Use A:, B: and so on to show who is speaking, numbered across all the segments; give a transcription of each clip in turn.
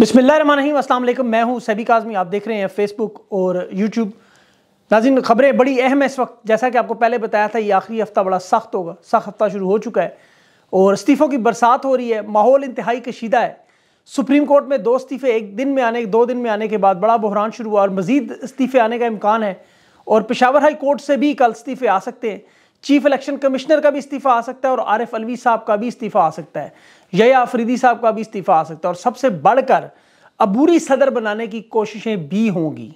A: अस्सलाम वालेकुम मैं हूँ सभी काजमी आप देख रहे हैं फेसबुक और यूट्यूब नाजिन खबरें बड़ी अहम है इस वक्त जैसा कि आपको पहले बताया था ये आखिरी हफ्ता बड़ा सख्त होगा सख्त हफ्ता शुरू हो चुका है और इस्तीफ़ों की बरसात हो रही है माहौल इंतहाई कशीदा है सुप्रीम कोर्ट में दो इस्तीफ़े एक दिन में आने दो दिन में आने के बाद बड़ा बहरान शुरू हुआ और मज़ीद इस्तीफ़े आने का इम्कान है और पेशावर हाई कोर्ट से भी कल इस्तीफ़े आ सकते हैं चीफ इलेक्शन कमिश्नर का भी इस्तीफा आ सकता है और आरिफ अलवी साहब का भी इस्तीफा आ सकता है या आफरीदी साहब का भी इस्तीफा आ सकता है और सबसे बढ़कर अबूरी सदर बनाने की कोशिशें भी होंगी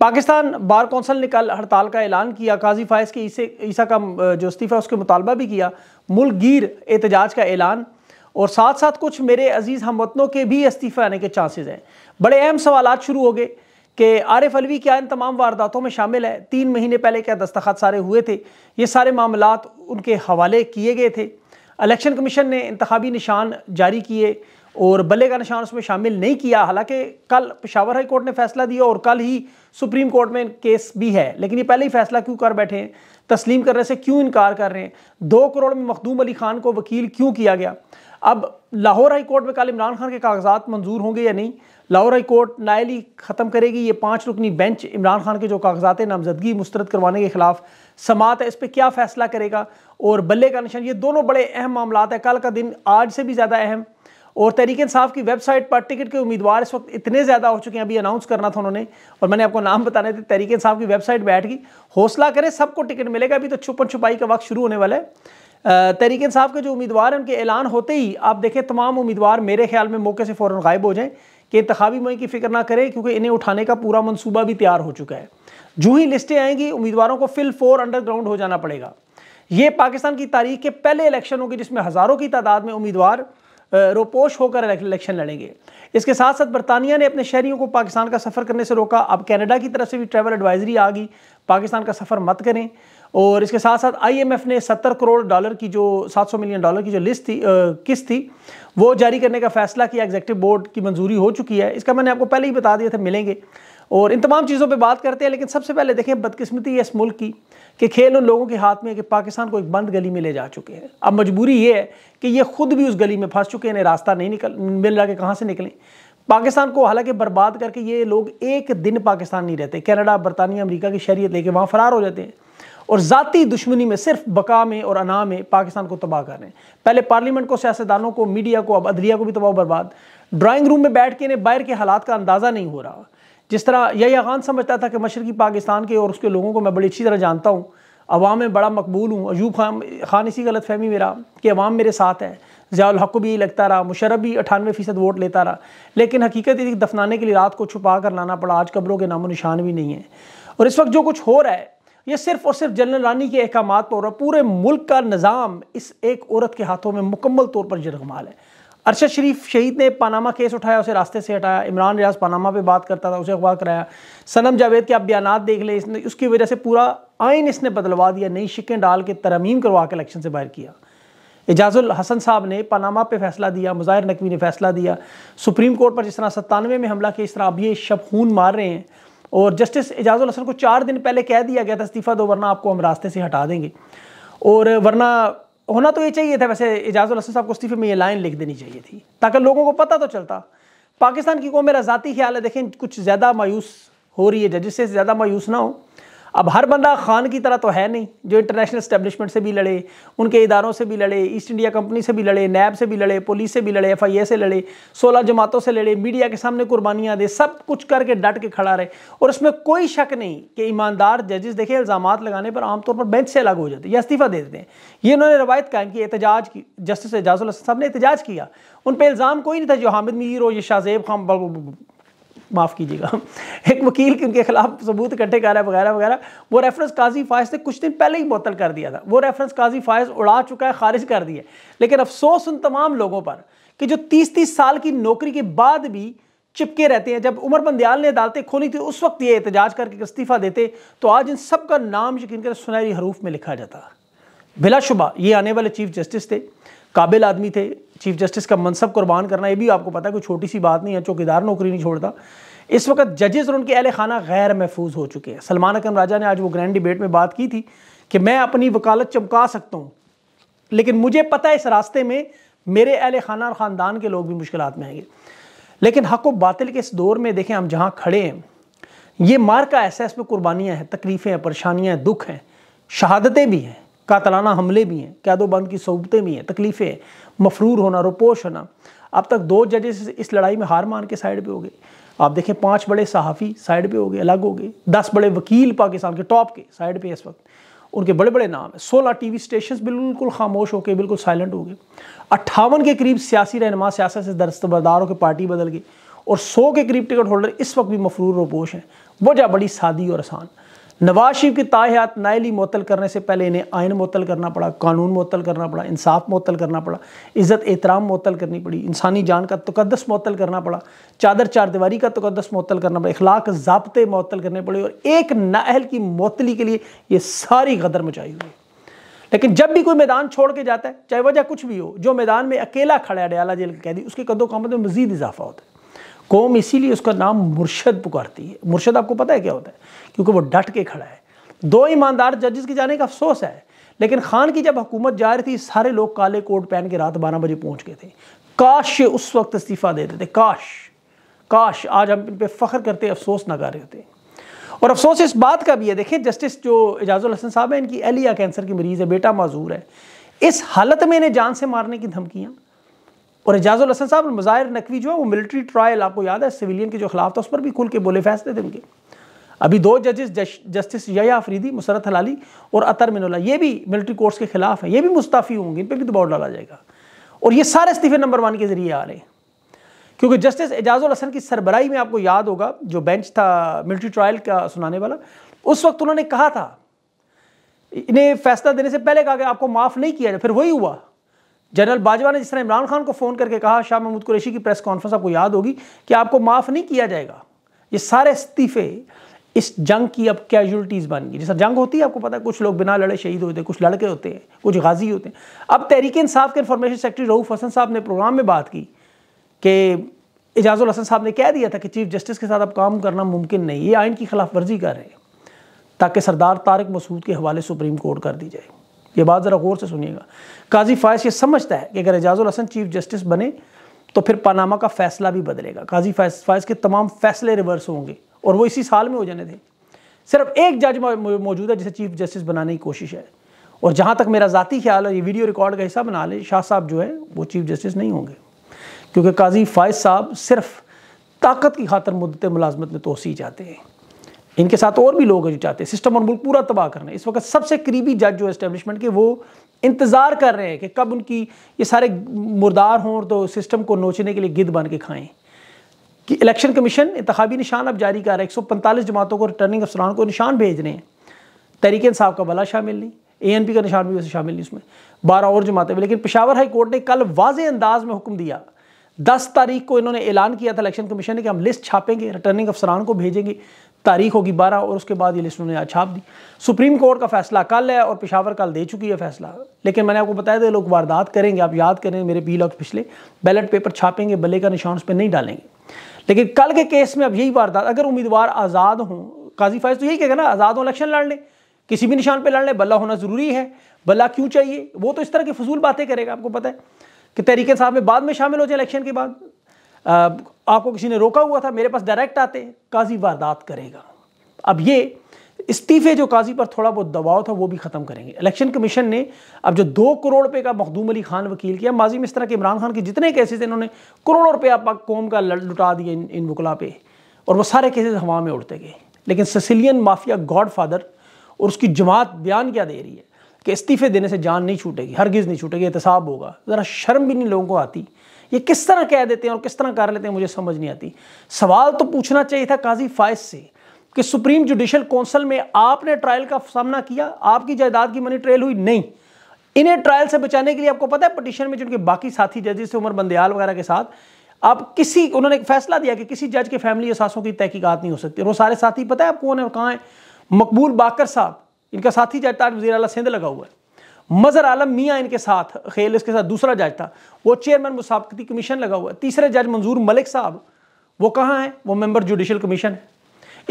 A: पाकिस्तान बार कौंसल ने कल हड़ताल का ऐलान किया काजी फायज के ईसे ईसा का जो इस्तीफ़ा उसके मुतालबा भी किया गिर एहतजाज का ऐलान और साथ साथ कुछ मेरे अजीज़ हम वतनों के भी इस्तीफ़े आने के चांसेज़ हैं बड़े अहम सवाल शुरू हो गए कि आरिफ अलवी क्या इन तमाम वारदातों में शामिल है तीन महीने पहले क्या दस्तखत सारे हुए थे ये सारे मामला उनके हवाले किए गए थे अलेक्शन कमीशन ने इंतबी निशान जारी किए और बल्ले का निशान उसमें शामिल नहीं किया हालांकि कल पेशावर हाई कोर्ट ने फैसला दिया और कल ही सुप्रीम कोर्ट में केस भी है लेकिन ये पहले ही फैसला क्यों कर बैठे हैं तस्लीम करने से क्यों इनकार कर रहे हैं दो करोड़ में मखदूम अली खान को वकील क्यों किया गया अब लाहौर हाई कोर्ट में कल इमरान खान के कागजात मंजूर होंगे या नहीं लाहौर हाई कोर्ट नायली ख़त्म करेगी ये पांच रुकनी बेंच इमरान खान के जो कागजात नामजदगी मुस्तरद करवाने के खिलाफ समात है इस पर क्या फ़ैसला करेगा और बल्ले का निशान ये दोनों बड़े अहम मामला है कल का दिन आज से भी ज़्यादा अहम और तहरीक साहब की वेबसाइट पर टिकट के उम्मीदवार इस वक्त इतने ज़्यादा हो चुके हैं अभी अनाउंस करना था उन्होंने और मैंने आपको नाम बताने थे तहरीक साहब की वेबसाइट बैठ गई हौसला करें सबको टिकट मिलेगा अभी तो छुपन छुपाई का वक्त शुरू होने वाला है तहरीक इंसाफ के जो उम्मीदवार हैं उनके ऐलान होते ही आप देखें तमाम उम्मीदवार मेरे ख्याल में मौके से फ़ौर गायब हो जाएँ कि इंतवी मुहिम की फिक्र ना करें क्योंकि इन्हें उठाने का पूरा मनसूबा भी तैयार हो चुका है जू ही लिस्टें आएंगी उम्मीदवारों को फिल फोर अंडरग्राउंड हो जाना पड़ेगा ये पाकिस्तान की तारीख के पहले इलेक्शन होंगे जिसमें हज़ारों की तादाद में उम्मीदवार रोपोश होकर इलेक्शन लड़ेंगे इसके साथ साथ बरतानिया ने अपने शहरीों को पाकिस्तान का सफ़र करने से रोका अब कनाडा की तरफ से भी ट्रैवल एडवाइजरी आ गई पाकिस्तान का सफ़र मत करें और इसके साथ साथ आईएमएफ ने 70 करोड़ डॉलर की जो 700 मिलियन डॉलर की जो लिस्ट थी किस्त थी वो जारी करने का फैसला किया एग्जेक्टिव बोर्ड की मंजूरी हो चुकी है इसका मैंने आपको पहले ही बता दिया था मिलेंगे और इन तमाम चीज़ों पे बात करते हैं लेकिन सबसे पहले देखें बदकिस्मती है इस मुल्क की कि खेल उन लोगों के हाथ में है कि पाकिस्तान को एक बंद गली में ले जा चुके हैं अब मजबूरी ये है कि ये खुद भी उस गली में फंस चुके हैं रास्ता नहीं निकल मिल रहा कि कहाँ से निकलें पाकिस्तान को हालांकि बर्बाद करके ये लोग एक दिन पाकिस्तान नहीं रहते कनाडा बरतानिया अमेरिका की शहरीत लेके वहाँ फरार हो जाते हैं और ज़ाती दुश्मनी में सिर्फ बका में और अना में पाकिस्तान को तबाह कर रहे हैं पहले पार्लियामेंट को सियासतदानों को मीडिया को अब अदलिया को भी तबाह बर्बाद ड्राइंग रूम में बैठ के इन्हें बाहर के हालात का अंदाज़ा नहीं हो रहा जिस तरह यही खान समझता था कि मशरकी पाकिस्तान के और उसके लोगों को मैं बड़ी अच्छी तरह जानता हूँ अवाम में बड़ा मकबूल हूँ अयूब खान खान इसी गलत फहमी मेरा कि अवाम मेरे साथ है ज़ियालहक भी लगता रहा मुशरफ भी अठानवे फ़ीसद वोट लेता रहा लेकिन हकीकत ये दफनाने के लिए रात को छुपा कर लाना पड़ा आज कब्रों के नामो निशान भी नहीं है और इस वक्त जो कुछ हो रहा है ये सिर्फ और सिर्फ जनरल रानी के अहकाम पर और पूरे मुल्क का निज़ाम इस एक औरत के हाथों में मुकम्मल तौर पर जरगमाल है अरशद शरीफ शहीद ने पानामा केस उठाया उसे रास्ते से हटाया इमरान रियाज पानामा पे बात करता था उसे अगवा कराया सनम जावेद के आप बयान देख ले इसने उसकी वजह से पूरा आइन इसने बदलवा दिया नई शिकें डाल के तरमीम करवा के इलेक्शन से बाहर किया एजाजुल हसन साहब ने पनामा पे फैसला दिया मुजाहिर नकवी ने फैसला दिया सुप्रीम कोर्ट पर जिस तरह सत्तानवे में हमला किया इस तरह अब ये शब खून मार रहे हैं और जस्टिस एजाजुल हसन को चार दिन पहले कह दिया गया था इस्तीफ़ा दो वरना आपको हम रास्ते से हटा देंगे और वरना होना तो ये चाहिए था वैसे एजाजुल हसन साहब को इस्तीफे में ये लाइन लिख देनी चाहिए थी ताकि लोगों को पता तो चलता पाकिस्तान की को मेरा ज़ाती ख्याल है देखें कुछ ज़्यादा मायूस हो रही है जजिस से ज़्यादा मायूस ना हो अब हर बंदा खान की तरह तो है नहीं जो इंटरनेशनल स्टैब्लिशमेंट से भी लड़े उनके इदारों से भी लड़े ईस्ट इंडिया कंपनी से भी लड़े नैब से भी लड़े पुलिस से भी लड़े एफ से लड़े सोलह जमातों से लड़े मीडिया के सामने कुर्बानियाँ दे सब कुछ करके डट के खड़ा रहे और उसमें कोई शक नहीं कि ईमानदार जजेस देखे इल्ज़ाम लगाने पर आमतौर पर बेंच से अलग हो जाते या इस्तीफ़ा दे देते हैं ये उन्होंने रवायत कायम की एहतजाज की जस्टिस एजाज साहब ने एहतजाज किया उन पर इल्ज़ाम कोई नहीं था जो हामिद मीर हो या शाहजेब खान माफ़ कीजिएगा एक वकील के उनके खिलाफ सबूत इकट्ठे कर रहा है वगैरह वगैरह वो रेफरेंस काजी फायज ने कुछ दिन पहले ही मुतल कर दिया था वो रेफरेंस काजी फायज उड़ा चुका है खारिज कर दिया लेकिन अफसोस उन तमाम लोगों पर कि जो तीस तीस साल की नौकरी के बाद भी चिपके रहते हैं जब उमर बंदयाल ने अदालतें खोली थी उस वक्त ये एहतजाज करके इस्तीफ़ा देते तो आज इन सब का नाम यकीन कर सुनहरी हरूफ में लिखा जाता बिलाशुबा ये आने वाले चीफ जस्टिस थे काबिल आदमी थे चीफ जस्टिस का मनसब कुर्बान करना ये भी आपको पता है कोई छोटी सी बात नहीं है चौकीदार नौकरी नहीं छोड़ता इस वक्त जजेस और उनके अहल खाना गैर महफूज हो चुके हैं सलमान अकम राजा ने आज वो ग्रैंड डिबेट में बात की थी कि मैं अपनी वकालत चमका सकता हूँ लेकिन मुझे पता है इस रास्ते में मेरे अहल खाना और ख़ानदान के लोग भी मुश्किल में आएंगे लेकिन हक व बातिल के इस दौर में देखें हम जहाँ खड़े हैं ये मार का ऐसा इसमें कुर्बानियाँ हैं तकलीफ़ें हैं परेशानियाँ हैं दुख हैं शहादतें भी हैं कातलाना हमले भी हैं कैदो बंद की सहूबतें भी हैं तकलीफ़ें हैं मफरूर होना रोपोश होना अब तक दो जजेस इस लड़ाई में हार मान के साइड पे हो गए आप देखें पांच बड़े सहाफ़ी साइड पे हो गए अलग हो गए दस बड़े वकील पाकिस्तान के टॉप के साइड पे इस वक्त उनके बड़े बड़े नाम हैं सोलह टी वी स्टेशन बिल्कुल खामोश हो गए बिल्कुल साइलेंट हो गए अट्ठावन के करीब सियासी रहनमा सियासत से दस्तबरदार होकर पार्टी बदल गई और सौ के करीब टिकट होल्डर इस वक्त भी मफरूर रोपोश हैं वजह बड़ी सादी और आसान नवाज शरीफ की ताहयात नायली मअतल करने से पहले इन्हें आयन मअतल करना पड़ा कानून मअतल करना पड़ा इंसाफ मअतल करना पड़ा इज़्ज़त एहतराम मअतल करनी पड़ी इंसानी जान का तकदस मअतल करना पड़ा चादर चारदीवारी का तकदस मअतल करना पड़ा इखलाक जबते मअतल करने पड़े और एक नाहल की मअतली के लिए ये सारी गदर मचाई हुई लेकिन जब भी कोई मैदान छोड़ के जाता है चाहे वजह कुछ भी हो जो मैदान में अकेला खड़ा है डयाला जेल कह कैदी उसके कदों कामत में मजीद इजाफा होता है कौम इसीलिए उसका नाम मुर्शद पुकारती है मुर्शद आपको पता है क्या होता है क्योंकि वो डट के खड़ा है दो ईमानदार जजेस के जाने का अफसोस है लेकिन खान की जब हुकूमत जा रही थी सारे लोग काले कोट पहन के रात बारह बजे पहुंच गए थे काश ये उस वक्त इस्तीफ़ा दे देते काश काश आज हम इन पर फ़ख्र करते अफसोस ना कर रहे होते और अफसोस इस बात का भी है देखें जस्टिस जो एजाजुल हसन साहब हैं इनकी एलिया कैंसर की मरीज़ है बेटा माजूर है इस हालत में इन्हें जान से मारने की धमकियाँ और एजाजुल हसन साहब मज़ाहिर नकवी जो है वो मिलिट्री ट्रायल आपको याद है सिविलियन के जो खिलाफ था उस पर भी खुल के बोले फैसले थे उनके अभी दो जजेस जस्टिस यया अफरीदी मुसरत हलाली और अतर मिनोला ये भी मिलिट्री कोर्ट्स के खिलाफ है ये भी मुस्ताफ़ी होंगे इन पर भी दबाव तो डाला जाएगा और ये सारे इस्तीफे नंबर वन के ज़रिए आ रहे हैं क्योंकि जस्टिस एजाजुल हसन की सरबराही में आपको याद होगा जो बेंच था मिलिट्री ट्रायल का सुनाने वाला उस वक्त उन्होंने कहा था इन्हें फैसला देने से पहले कहा गया आपको माफ़ नहीं किया जाए फिर वही हुआ जनरल बाजवा ने जिस तरह इमरान खान को फ़ोन करके कहा शाह महमूद कुरैशी की प्रेस कॉन्फ्रेंस आपको याद होगी कि आपको माफ़ नहीं किया जाएगा ये सारे इस्तीफे इस जंग की अब कैजुअलिटीज़ बन गई जैसा जंग होती है आपको पता है कुछ लोग बिना लड़े शहीद होते हैं कुछ लड़के होते हैं कुछ गाजी होते हैं अब तहरीक इंसाफ के इन्फॉर्मेशन सेक्रेटरी रऊफ़ हसन साहब ने प्रोग्राम में बात की कि एजाजुल हसन साहब ने कह दिया था कि चीफ जस्टिस के साथ अब काम करना मुमकिन नहीं ये आइन की खिलाफ वर्जी कर रहे हैं ताकि सरदार तारक मसूद के हवाले सुप्रीम कोर्ट कर दी जाए ये बात ज़रा गौर से सुनिएगा काजी फायस ये समझता है कि अगर एजाजुल हसन चीफ जस्टिस बने तो फिर पानामा का फैसला भी बदलेगा काजी फायस फायस के तमाम फैसले रिवर्स होंगे और वो इसी साल में हो जाने थे सिर्फ एक जज मौजूद है जिसे चीफ जस्टिस बनाने की कोशिश है और जहाँ तक मेरा ज़ाती ख्याल है ये वीडियो रिकॉर्ड का हिस्सा बना लें शाह साहब जो है वो चीफ जस्टिस नहीं होंगे क्योंकि काजी फायज साहब सिर्फ ताकत की खातर मुद्दत मुलाजमत में तोसी जाते हैं इनके साथ और भी लोग हैं जो चाहते हैं सिस्टम और मुल्क पूरा तबाह करना इस वक्त सबसे करीबी जज जो एस्टेब्लिशमेंट के वो इंतज़ार कर रहे हैं कि कब उनकी ये सारे मुर्दार हों तो सिस्टम को नोचने के लिए गिद बन के खाएँ कि इलेक्शन कमीशन इंतबी निशान अब जारी कर रहा है एक सौ पैंतालीस जमातों को रिटर्निंग अफसरान को निशान भेज रहे हैं तहरीक इंसाफ का भला शामिल नहीं ए एन पी का निशान भी वैसे शामिल नहीं उसमें बारह और जमातें भी लेकिन पिशावर हाई कोर्ट ने कल वाज अंदाज में हुक्म दिया दस तारीख को इन्होंने ऐलान किया था इलेक्शन कमीशन ने कि हम लिस्ट छापेंगे रिटर्निंग अफसरान को भेजेंगे तारीख होगी बारह और उसके बाद ये लिस्ट उन्होंने आज छाप दी सुप्रीम कोर्ट का फैसला कल है और पिशावर कल दे चुकी है फैसला लेकिन मैंने आपको बताया था लोग वारदात करेंगे आप याद करें मेरे बी और पिछले बैलेट पेपर छापेंगे बल्ले का निशान उस पर नहीं डालेंगे लेकिन कल के केस में अब यही वारदात अगर उम्मीदवार आज़ाद हों काजी फायज तो यही कहेगा ना आज़ाद हों इलेक्शन लड़ लें किसी भी निशान पर लड़ लें बल्ला होना ज़रूरी है बल्ला क्यों चाहिए वो तो इस तरह की फजूल बातें करेगा आपको पता है कि तहरीक साहब में बाद में शामिल हो जाए इलेक्शन के बाद आपको किसी ने रोका हुआ था मेरे पास डायरेक्ट आते काजी वारदात करेगा अब ये इस्तीफे जो काजी पर थोड़ा बहुत दबाव था वो भी ख़त्म करेंगे इलेक्शन कमीशन ने अब जो दो करोड़ रुपए का मखदूम अली खान वकील किया माजी में इस तरह के इमरान खान के जितने केसेस इन्होंने करोड़ों रुपये आप कौम का लुटा दिए इन, इन वकला पे और वो सारे केसेस हवा में उड़ते गए लेकिन ससिलियन माफिया गॉड फादर और उसकी जमात बयान क्या दे रही है कि इस्तीफे देने से जान नहीं छूटेगी हरगिज़ नहीं छूटेगी एहतसाब होगा ज़रा शर्म भी नहीं लोगों को आती ये किस तरह कह देते हैं और किस तरह कर लेते हैं मुझे समझ नहीं आती सवाल तो पूछना चाहिए था काजी फायज से कि सुप्रीम जुडिशल काउंसिल में आपने ट्रायल का सामना किया आपकी जायदाद की मनी ट्रेल हुई नहीं इन्हें ट्रायल से बचाने के लिए आपको पता है पटिशन में जिनके बाकी साथी जजेस थे उमर बंदयाल वगैरह के साथ आप किसी उन्होंने फैसला दिया कि किसी जज के फैमिली असासों की तहकीकत नहीं हो सकती और वो सारे साथी पता है आप कौन है कहाँ मकबूल बाकर साहब इनका साथी जज ताज वजी सिंध लगा हुआ है मज़र आलम मियाँ इनके साथ खेल इसके साथ दूसरा जज था वो चेयरमैन मुसाबकती कमीशन लगा हुआ है तीसरे जज मंजूर मलिक साहब वो कहाँ हैं वो मेंबर जुडिशल कमीशन है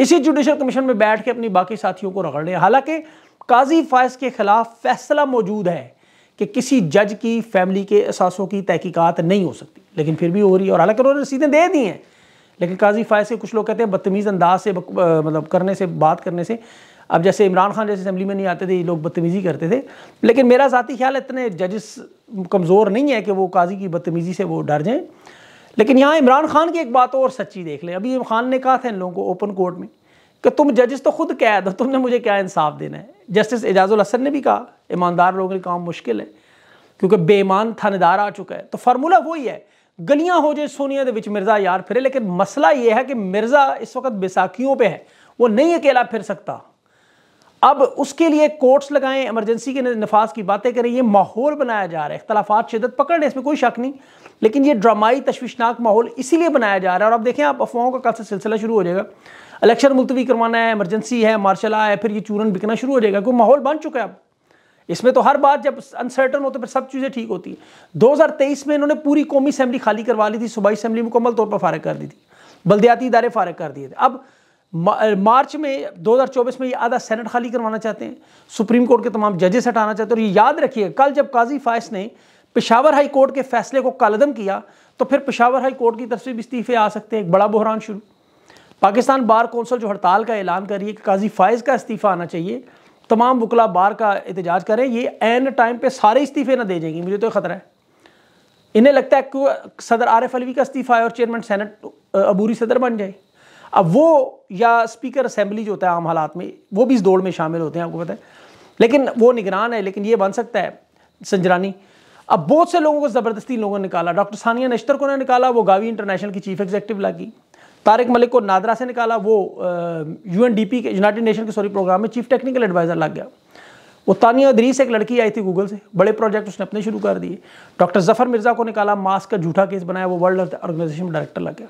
A: इसी जुडिशल कमीशन में बैठ के अपनी बाकी साथियों को रगड़ रहे हालांकि काजी फायस के खिलाफ फैसला मौजूद है कि किसी जज की फैमिली के असासों की तहकीकत नहीं हो सकती लेकिन फिर भी हो रही है और हालांकि उन्होंने रसीदें दे दी हैं लेकिन काजी फायज से कुछ लोग कहते हैं बदतमीज़ अंदाज से मतलब करने से बात करने से अब जैसे इमरान खान जैसे असम्बली में नहीं आते थे ये लोग बदतमीज़ी करते थे लेकिन मेरा ज़ाती ख्याल इतने जजस कमज़ोर नहीं है कि वो काजी की बदतमीज़ी से वो डर जाएँ लेकिन यहाँ इमरान खान की एक बात और सच्ची देख लें अभी खान ने कहा था इन लोगों को ओपन कोर्ट में कि तुम जजेस तो खुद कैद हो तुमने मुझे क्या इंसाफ देना है जस्टिस एजाजुल हसन ने भी कहा ईमानदार लोगों के काम मुश्किल है क्योंकि बेईमान थानेदार आ चुका है तो फार्मूला वही है गलियां हो जाए सोनिया के बीच मिर्जा यार फिरे लेकिन मसला यह है कि मिर्जा इस वक्त बैसाखियों पर है वो नहीं अकेला फिर सकता अब उसके लिए कोर्ट्स लगाएं इमरजेंसी के नफाज की बातें करें ये माहौल बनाया जा रहा है अख्तलाफात शिदत पकड़ रहे इसमें कोई शक नहीं लेकिन ये ड्रामाई तशवीशनाक माहौल इसीलिए बनाया जा रहा है और अब देखें आप अफवाहों का कल से सिलसिला शुरू हो जाएगा इलेक्शन मुलतवी करवाना है इमरजेंसी है मार्शल है फिर ये चूरन बिकना शुरू हो जाएगा क्योंकि माहौल बन चुका है अब इसमें तो हर बात जब अनसर्टन होते तो फिर सब चीज़ें ठीक होती हैं तेईस में इन्होंने पूरी कौमी असम्बली खाली करवा ली थी सूबाई असम्बली मुकम्मल तौर पर फारग कर दी थी बल्दियाती इदारे फारग कर दिए थे अब मार्च में 2024 में ये आधा सेनेट खाली करवाना चाहते हैं सुप्रीम कोर्ट के तमाम जजेस हटाना चाहते हैं और ये याद रखिए कल जब काजी फायस ने पिशावर हाई कोर्ट के फैसले को कालदम किया तो फिर पिशावर हाई कोर्ट की तरफ से भी इस्तीफे आ सकते हैं एक बड़ा बहरान शुरू पाकिस्तान बार कौंसल जो हड़ताल का ऐलान कर रही है कि काजी फायज का इस्तीफ़ा आना चाहिए तमाम वकला बार का एहतजाज करें ये एन टाइम पर सारे इस्तीफ़े ना दे जाएंगे मुझे तो ख़तरा है इन्हें लगता है कि सदर आरफ़ अलवी का इस्तीफ़ा है और चेयरमैन सैनट अबूरी सदर बन जाए अब वो या स्पीकर असेंबली जो होता है आम हालात में वो भी इस दौड़ में शामिल होते हैं आपको पता है लेकिन वो निगरान है लेकिन ये बन सकता है संजरानी अब बहुत से लोगों को ज़बरदस्ती लोगों ने निकाला डॉक्टर सानिया नश्तर को ने निकाला वो गावी इंटरनेशनल की चीफ एग्जीक्यूटिव लगी तारिक मलिक को नादरा से निकाला वो यू के यूनाइटेड नेशन के सॉरी प्रोग्राम में चीफ टेक्निकल एडवाइज़र लग गया वो तानिया अदरीस एक लड़की आई थी गूगल से बड़े प्रोजेक्ट उसने अपने शुरू कर दिए डॉक्टर जफर मिर्ज़ा को निकाला मास्क का झूठा केस बनाया वो वर्ल्ड हेल्थ ऑर्गेनाइजेशन में डायरेक्टर लग गया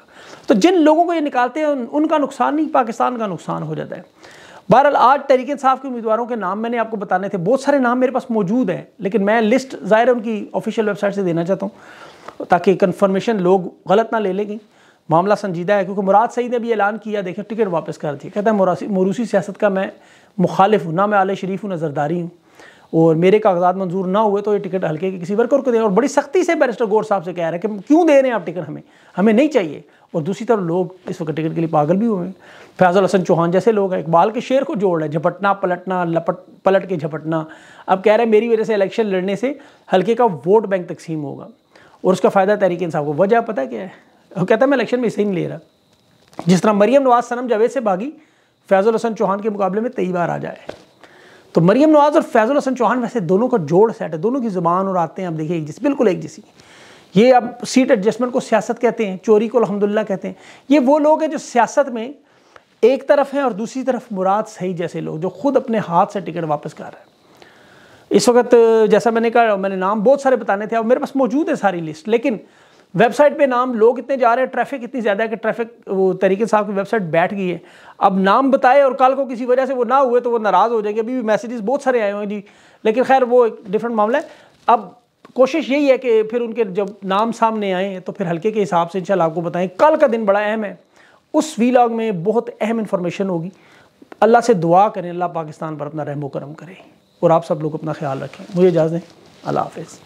A: तो जिन लोगों को ये निकालते हैं उनका नुकसान नहीं पाकिस्तान का नुकसान हो जाता है बहरहाल आज तरीके साहब के उम्मीदवारों के नाम मैंने आपको बताने थे बहुत सारे नाम मेरे पास मौजूद हैं लेकिन मैं लिस्ट ज़ाहिर उनकी ऑफिशियल वेबसाइट से देना चाहता हूँ ताकि कन्फर्मेशन लोग गलत ना ले लेंगे मामला संजीदा है क्योंकि मुराद सईद ने भी ऐलान किया देखिए टिकट वापस कर दी कहता है मोरूसी सियासत का मैं मुखालिफ हूँ ना मैं आल शरीफ हूँ नजरदारी हूँ और मेरे कागजात मंजूर ना हुए तो ये टिकट हल्के के किसी वर्कर को दें और बड़ी सख्ती से बैरिस्टर गौर साहब से कह रहे हैं कि क्यों दे रहे हैं आप टिकट हमें हमें नहीं चाहिए और दूसरी तरफ लोग इस वक्त टिकट के लिए पागल भी हुए हैं फैज़ल हसन चौहान जैसे लोग हैं इकबाल के शेर को जोड़ हैं झपटना पलटना लपट पलट के झपटना अब कह रहे हैं मेरी वजह से इलेक्शन लड़ने से हल्के का वोट बैंक तकसीम होगा और उसका फ़ायदा तहरीक इंसाफ को वजह पता क्या है वो कहता है मैं इलेक्शन में इसे ही नहीं ले रहा जिस तरह मरीम नवाज सनम जावेद से भागी फैज़ुल हसन चौहान के मुकाबले में तेई बार आ जाए तो मरीम नवाज़ और फैज़ुल हसन चौहान वैसे दोनों का जोड़ सेट है दोनों की ज़ुबान और आते हैं आप देखिए एक जैसी बिल्कुल एक जैसी ये अब सीट एडजस्टमेंट को सियासत कहते हैं चोरी को अलहमदिल्ला कहते हैं ये वो लोग हैं जो सियासत में एक तरफ हैं और दूसरी तरफ मुराद सही जैसे लोग जो खुद अपने हाथ से टिकट वापस कर रहे हैं इस वक्त जैसा मैंने कहा मैंने नाम बहुत सारे बताने थे और मेरे पास मौजूद है सारी लिस्ट लेकिन वेबसाइट पे नाम लोग इतने जा रहे हैं ट्रैफिक इतनी ज़्यादा है कि ट्रैफिक वो तरीके साहब की वेबसाइट बैठ गई है अब नाम बताए और कल को किसी वजह से वो ना हुए तो वो नाराज़ हो जाएंगे अभी भी मैसेजेस बहुत सारे आए हुए हैं जी लेकिन खैर वो एक डिफरेंट मामला है अब कोशिश यही है कि फिर उनके जब नाम सामने आए तो फिर हल्के के हिसाब से इंशाल्लाह आपको बताएँ कल का दिन बड़ा अहम है उस वीलॉग में बहुत अहम इन्फॉर्मेशन होगी अल्लाह से दुआ करें अल्लाह पाकिस्तान पर अपना रहमो करम करें और आप सब लोग अपना ख्याल रखें मुझे इजाज़ दें अल्लाह हाफिज़